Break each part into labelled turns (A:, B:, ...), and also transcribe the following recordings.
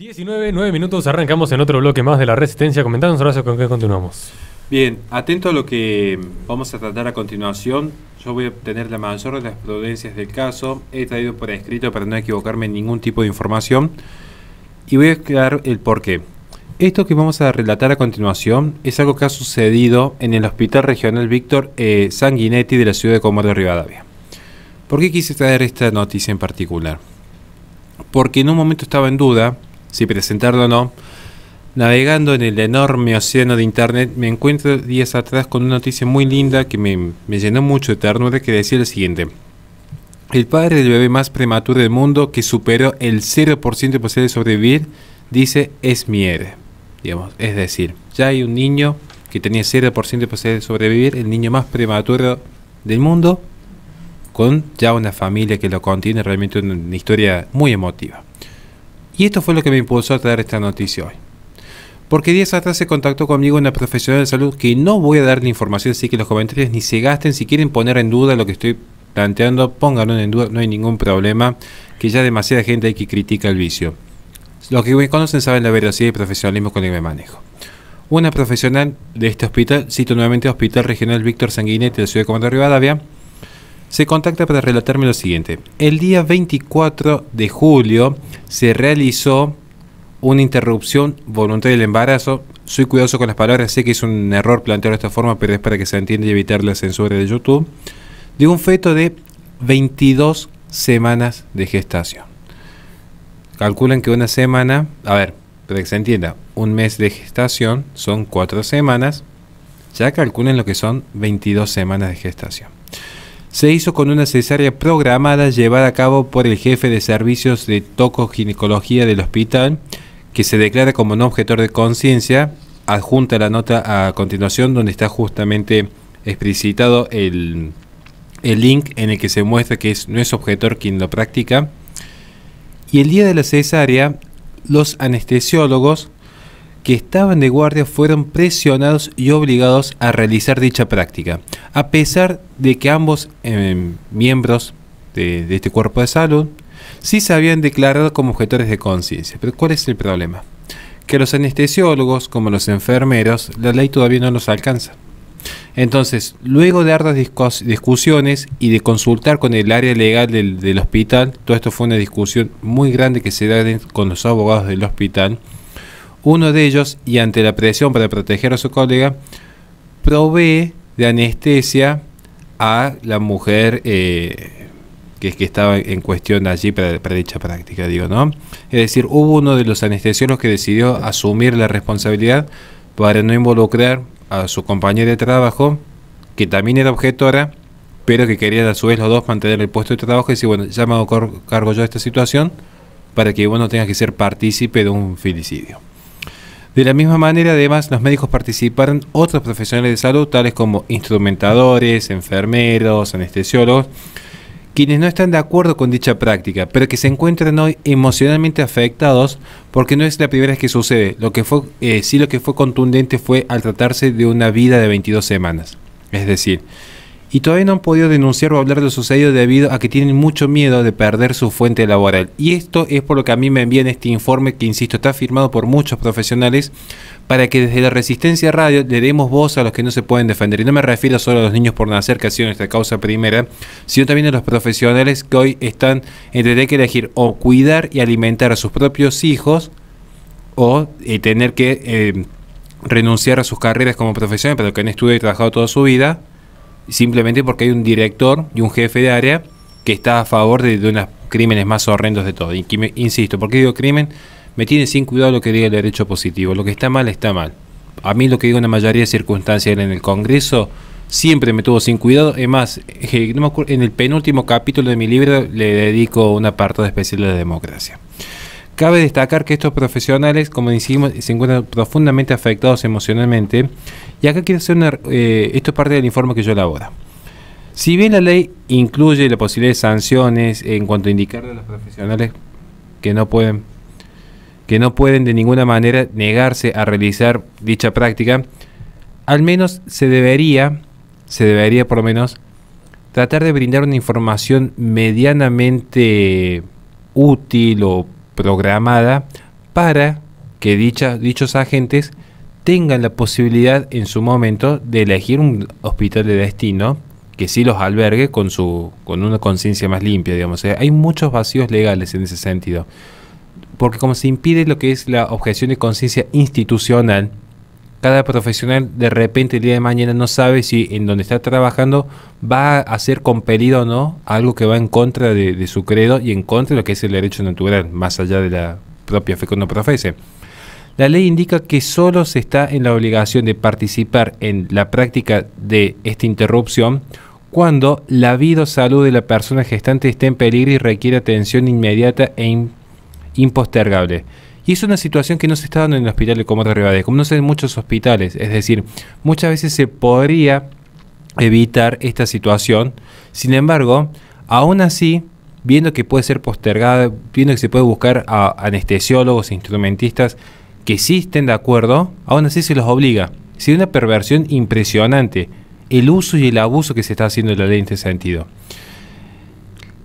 A: 19, 9 minutos, arrancamos en otro bloque más de la Resistencia. Comentanos, Horacio, con qué continuamos. Bien, atento a lo que vamos a tratar a continuación. Yo voy a tener la mayor de las prudencias del caso. He traído por escrito para no equivocarme en ningún tipo de información. Y voy a explicar el porqué. Esto que vamos a relatar a continuación es algo que ha sucedido en el Hospital Regional Víctor eh, Sanguinetti de la ciudad de de Rivadavia. ¿Por qué quise traer esta noticia en particular? Porque en un momento estaba en duda si presentarlo o no, navegando en el enorme océano de Internet, me encuentro días atrás con una noticia muy linda que me, llenó mucho de ternura que decía lo siguiente. El padre del bebé más prematuro del mundo que superó el 0% de posibilidades de sobrevivir, dice es mi Digamos, es decir, ya hay un niño que tenía 0% de posibilidades de sobrevivir, el niño más prematuro del mundo, con ya una familia que lo contiene, realmente una historia muy emotiva. Y esto fue lo que me impulsó a traer esta noticia hoy. Porque días atrás se contactó conmigo una profesional de salud que no voy a darle información, así que los comentarios ni se gasten. Si quieren poner en duda lo que estoy planteando, pónganlo en duda, no hay ningún problema, que ya demasiada gente hay que critica el vicio. Los que me conocen saben la velocidad y profesionalismo con el que me manejo. Una profesional de este hospital, cito nuevamente Hospital Regional Víctor Sanguinetti de la ciudad de Comando Rivadavia, se contacta para relatarme lo siguiente. El día 24 de julio se realizó una interrupción voluntaria del embarazo. Soy cuidadoso con las palabras, sé que es un error plantearlo de esta forma, pero es para que se entienda y evitar la censura de YouTube. De un feto de 22 semanas de gestación. Calculan que una semana, a ver, para que se entienda, un mes de gestación son 4 semanas. Ya calculen lo que son 22 semanas de gestación se hizo con una cesárea programada llevada a cabo por el jefe de servicios de toco-ginecología del hospital, que se declara como no objetor de conciencia, adjunta la nota a continuación donde está justamente explicitado el, el, link en el que se muestra que es, no es objetor quien lo practica. Y el día de la cesárea, los anestesiólogos que estaban de guardia fueron presionados y obligados a realizar dicha práctica, a pesar de que ambos eh, miembros de, este cuerpo de salud sí se habían declarado como objetores de conciencia. Pero ¿cuál es el problema? Que los anestesiólogos, como los enfermeros, la ley todavía no los alcanza. Entonces, luego de hartas discusiones y de consultar con el área legal del, del hospital, todo esto fue una discusión muy grande que se da con los abogados del hospital, uno de ellos, y ante la presión para proteger a su colega, provee de anestesia a la mujer eh, que, que, estaba en cuestión allí para, dicha práctica, digo, ¿no? Es decir, hubo uno de los anestesiólogos que decidió asumir la responsabilidad para no involucrar a su compañera de trabajo, que también era objetora, pero que quería a su vez los dos mantener el puesto de trabajo y decir, bueno, ya me hago cargo yo de esta situación para que uno tenga que ser partícipe de un filicidio. De la misma manera, además, los médicos participaron otros profesionales de salud, tales como instrumentadores, enfermeros, anestesiólogos, quienes no están de acuerdo con dicha práctica, pero que se encuentran hoy emocionalmente afectados porque no es la primera vez que sucede. Lo que fue, eh, sí lo que fue contundente fue al tratarse de una vida de 22 semanas. Es decir, y todavía no han podido denunciar o hablar de lo sucedido debido a que tienen mucho miedo de perder su fuente laboral. Y esto es por lo que a mí me envían este informe que, insisto, está firmado por muchos profesionales para que desde la Resistencia Radio le demos voz a los que no se pueden defender. Y no me refiero solo a los niños por nacer, que ha sido nuestra causa primera, sino también a los profesionales que hoy están entre tener que elegir o cuidar y alimentar a sus propios hijos o eh, tener que... Eh, renunciar a sus carreras como profesional, pero que han estudiado y trabajado toda su vida, simplemente porque hay un director y un jefe de área que está a favor de, unos crímenes más horrendos de todo. Y, me, insisto, porque digo crimen, me tiene sin cuidado lo que diga el derecho positivo. Lo que está mal, está mal. A mí lo que digo en la mayoría de circunstancias en el Congreso siempre me tuvo sin cuidado. Es más, eh, en el penúltimo capítulo de mi libro le dedico una parte especial de la democracia. Cabe destacar que estos profesionales, como decimos, se encuentran profundamente afectados emocionalmente. Y acá quiero hacer una... Eh, esto es parte del informe que yo elabora. Si bien la ley incluye la posibilidad de sanciones en cuanto a indicar a los profesionales que no pueden que no pueden de ninguna manera negarse a realizar dicha práctica, al menos se debería, se debería por lo menos tratar de brindar una información medianamente útil o programada para que dichos agentes tengan la posibilidad en su momento de elegir un hospital de destino que sí los albergue con, su, con una conciencia más limpia, digamos. hay muchos vacíos legales en ese sentido. Porque como se impide lo que es la objeción de conciencia institucional, cada profesional de repente el día de mañana no sabe si en donde está trabajando va a ser compelido o no algo que va en contra de, su credo y en contra de lo que es el derecho natural, más allá de la propia fe que profese. La ley indica que solo se está en la obligación de participar en la práctica de esta interrupción cuando la vida o salud de la persona gestante esté en peligro y requiere atención inmediata e impostergable. Y es una situación que no se está dando en el hospital de Comodoro como no se en muchos hospitales. Es decir, muchas veces se podría evitar esta situación. Sin embargo, aún así, viendo que puede ser postergada, viendo que se puede buscar a anestesiólogos, e instrumentistas que sí estén de acuerdo, aún así se los obliga. Sería una perversión impresionante el uso y el abuso que se está haciendo de la ley en este sentido.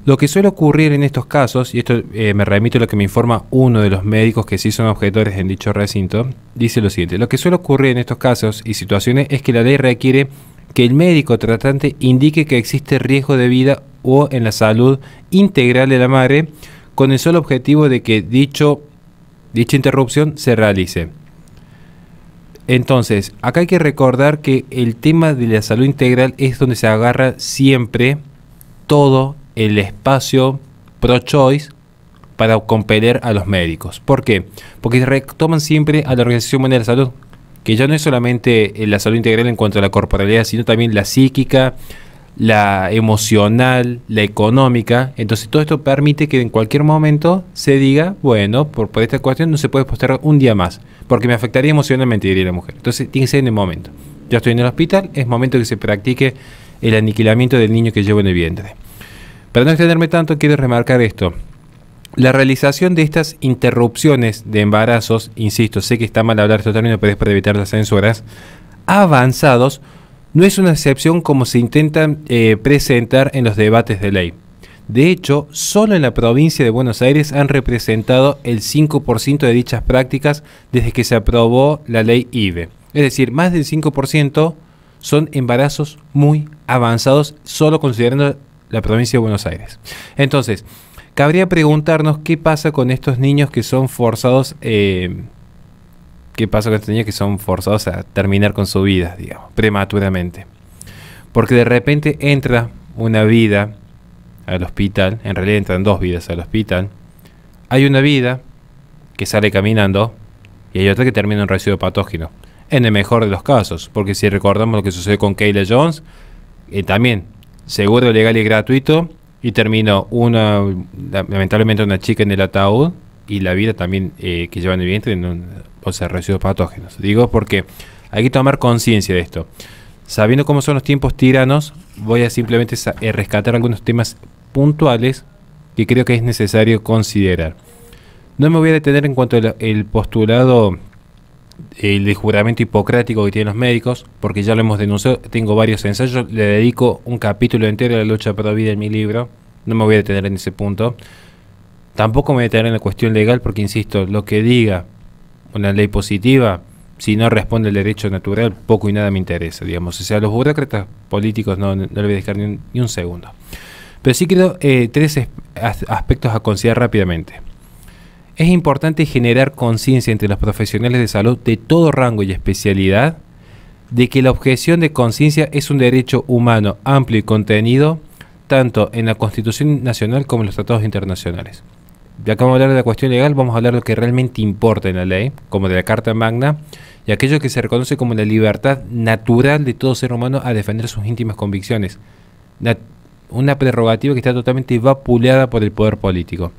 A: Lo que suele ocurrir en estos casos, y esto eh, me remito a lo que me informa uno de los médicos que sí son objetores en dicho recinto, dice lo siguiente, lo que suele ocurrir en estos casos y situaciones es que la ley requiere que el médico tratante indique que existe riesgo de vida o en la salud integral de la madre con el solo objetivo de que dicho, dicha interrupción se realice. Entonces, acá hay que recordar que el tema de la salud integral es donde se agarra siempre todo el espacio pro-choice para compeler a los médicos. ¿Por qué? Porque retoman siempre a la Organización Mundial de la Salud, que ya no es solamente eh, la salud integral en cuanto a la corporalidad, sino también la psíquica, la emocional, la económica. Entonces todo esto permite que en cualquier momento se diga, bueno, por, esta cuestión no se puede postergar un día más, porque me afectaría emocionalmente, diría la mujer. Entonces tiene que ser en el momento. Ya estoy en el hospital, es momento que se practique el aniquilamiento del niño que llevo en el vientre. Para no extenderme tanto, quiero remarcar esto. La realización de estas interrupciones de embarazos, insisto, sé que está mal hablar estos término, pero es para evitar las censuras, avanzados, no es una excepción como se intentan eh, presentar en los debates de ley. De hecho, solo en la provincia de Buenos Aires han representado el 5% de dichas prácticas desde que se aprobó la ley IVE. Es decir, más del 5% son embarazos muy avanzados, solo considerando la provincia de Buenos Aires. Entonces, cabría preguntarnos qué pasa con estos niños que son forzados, eh, qué pasa con estos niños que son forzados a terminar con su vida, digamos, prematuramente. Porque de repente entra una vida al hospital, en realidad entran dos vidas al hospital, hay una vida que sale caminando y hay otra que termina en residuo patógeno. En el mejor de los casos, porque si recordamos lo que sucedió con Kayla Jones, eh, también seguro legal y gratuito, y termino una, lamentablemente una chica en el ataúd y la vida también eh, que lleva en el vientre en un, o sea, residuos patógenos. Digo porque hay que tomar conciencia de esto. Sabiendo cómo son los tiempos tiranos, voy a simplemente eh, rescatar algunos temas puntuales que creo que es necesario considerar. No me voy a detener en cuanto al postulado el juramento hipocrático que tienen los médicos, porque ya lo hemos denunciado, tengo varios ensayos, le dedico un capítulo entero a la lucha por la vida en mi libro, no me voy a detener en ese punto. Tampoco me voy a detener en la cuestión legal, porque insisto, lo que diga una ley positiva, si no responde el derecho natural, poco y nada me interesa, digamos. O sea, los burócratas políticos no, le voy a dejar ni un, segundo. Pero sí quiero eh, tres aspectos a considerar rápidamente. Es importante generar conciencia entre los profesionales de salud de todo rango y especialidad de que la objeción de conciencia es un derecho humano amplio y contenido tanto en la Constitución Nacional como en los tratados internacionales. Ya que vamos a hablar de la cuestión legal, vamos a hablar de lo que realmente importa en la ley, como de la Carta Magna, y aquello que se reconoce como la libertad natural de todo ser humano a defender sus íntimas convicciones. Una, una prerrogativa que está totalmente vapuleada por el poder político.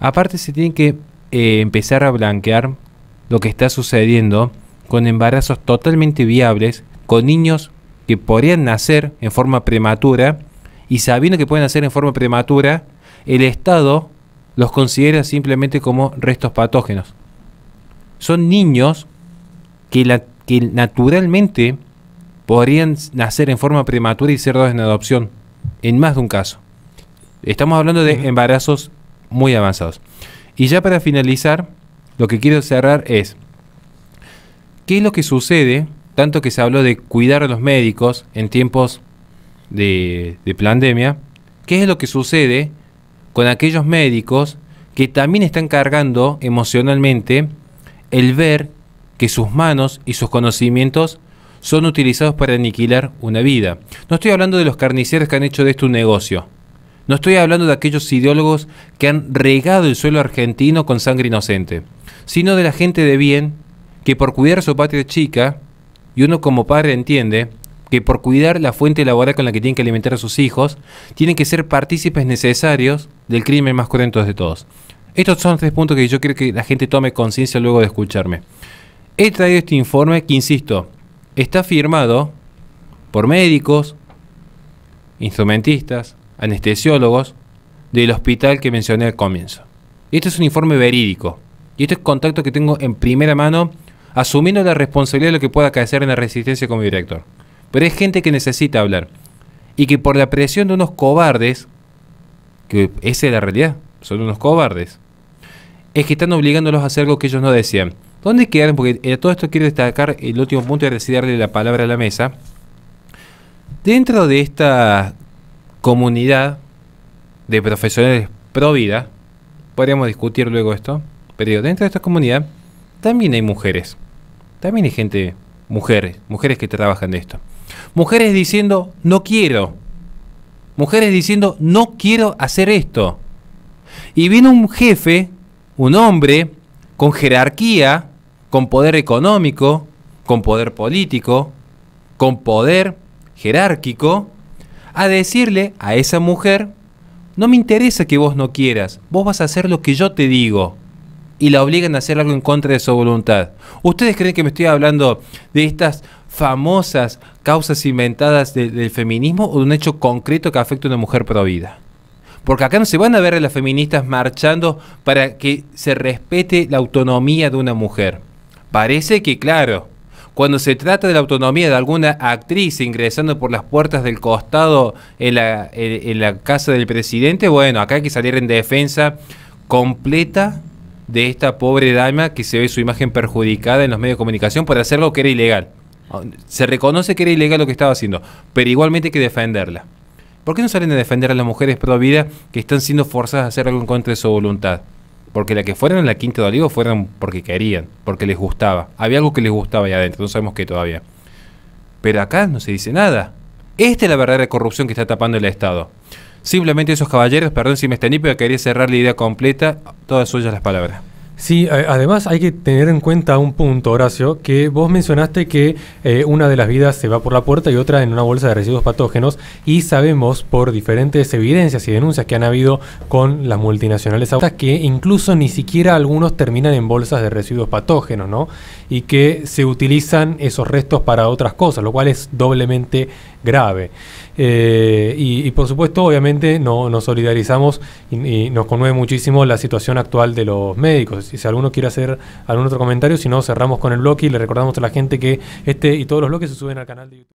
A: Aparte se tiene que eh, empezar a blanquear lo que está sucediendo con embarazos totalmente viables, con niños que podrían nacer en forma prematura y sabiendo que pueden nacer en forma prematura, el Estado los considera simplemente como restos patógenos. Son niños que, que naturalmente podrían nacer en forma prematura y ser dados en adopción, en más de un caso. Estamos hablando de embarazos muy avanzados. Y ya para finalizar, lo que quiero cerrar es, ¿qué es lo que sucede? Tanto que se habló de cuidar a los médicos en tiempos de, pandemia, ¿qué es lo que sucede con aquellos médicos que también están cargando emocionalmente el ver que sus manos y sus conocimientos son utilizados para aniquilar una vida. No estoy hablando de los carniceros que han hecho de esto un negocio. No estoy hablando de aquellos ideólogos que han regado el suelo argentino con sangre inocente, sino de la gente de bien que por cuidar su patria chica, y uno como padre entiende, que por cuidar la fuente laboral con la que tienen que alimentar a sus hijos, tienen que ser partícipes necesarios del crimen más cruento de todos. Estos son tres puntos que yo quiero que la gente tome conciencia luego de escucharme. He traído este informe que, insisto, está firmado por médicos, instrumentistas, anestesiólogos del hospital que mencioné al comienzo. Este es un informe verídico y este es contacto que tengo en primera mano asumiendo la responsabilidad de lo que pueda caer en la resistencia como director. Pero es gente que necesita hablar y que por la presión de unos cobardes, que esa es la realidad, son unos cobardes, es que están obligándolos a hacer algo que ellos no decían. ¿Dónde quedaron? Porque eh, todo esto quiero destacar el último punto y decir darle la palabra a la mesa. Dentro de esta comunidad de profesionales pro vida, podríamos discutir luego esto, pero dentro de esta comunidad también hay mujeres, también hay gente, mujeres, mujeres que trabajan de esto. Mujeres diciendo, no quiero. Mujeres diciendo, no quiero hacer esto. Y viene un jefe, un hombre, con jerarquía, con poder económico, con poder político, con poder jerárquico, a decirle a esa mujer, no me interesa que vos no quieras, vos vas a hacer lo que yo te digo. Y la obligan a hacer algo en contra de su voluntad. ¿Ustedes creen que me estoy hablando de estas famosas causas inventadas del feminismo o de un hecho concreto que afecta a una mujer vida Porque acá no se van a ver a las feministas marchando para que se respete la autonomía de una mujer. Parece que, claro, cuando se trata de la autonomía de alguna actriz ingresando por las puertas del costado en la, casa del presidente, bueno, acá hay que salir en defensa completa de esta pobre dama que se ve su imagen perjudicada en los medios de comunicación por hacer lo que era ilegal. Se reconoce que era ilegal lo que estaba haciendo, pero igualmente hay que defenderla. ¿Por qué no salen a defender a las mujeres pro vida que están siendo forzadas a hacer algo en contra de su voluntad? Porque la que fueran en la Quinta de Olivo fueran porque querían, porque les gustaba. Había algo que les gustaba ahí adentro, no sabemos qué todavía. Pero acá no se dice nada. Esta es la verdadera corrupción que está tapando el Estado. Simplemente esos caballeros, perdón si me extendí, pero quería cerrar la idea completa, todas suyas las palabras. Sí, además hay que tener en cuenta un punto, Horacio, que vos mencionaste que eh, una de las vidas se va por la puerta y otra en una bolsa de residuos patógenos y sabemos por diferentes evidencias y denuncias que han habido con las multinacionales que incluso ni siquiera algunos terminan en bolsas de residuos patógenos, ¿no? Y que se utilizan esos restos para otras cosas, lo cual es doblemente grave. Eh, y, por supuesto, obviamente, no, nos solidarizamos y, nos conmueve muchísimo la situación actual de los médicos. Si, si alguno quiere hacer algún otro comentario, si no, cerramos con el bloque y le recordamos a la gente que este y todos los bloques se suben al canal de YouTube.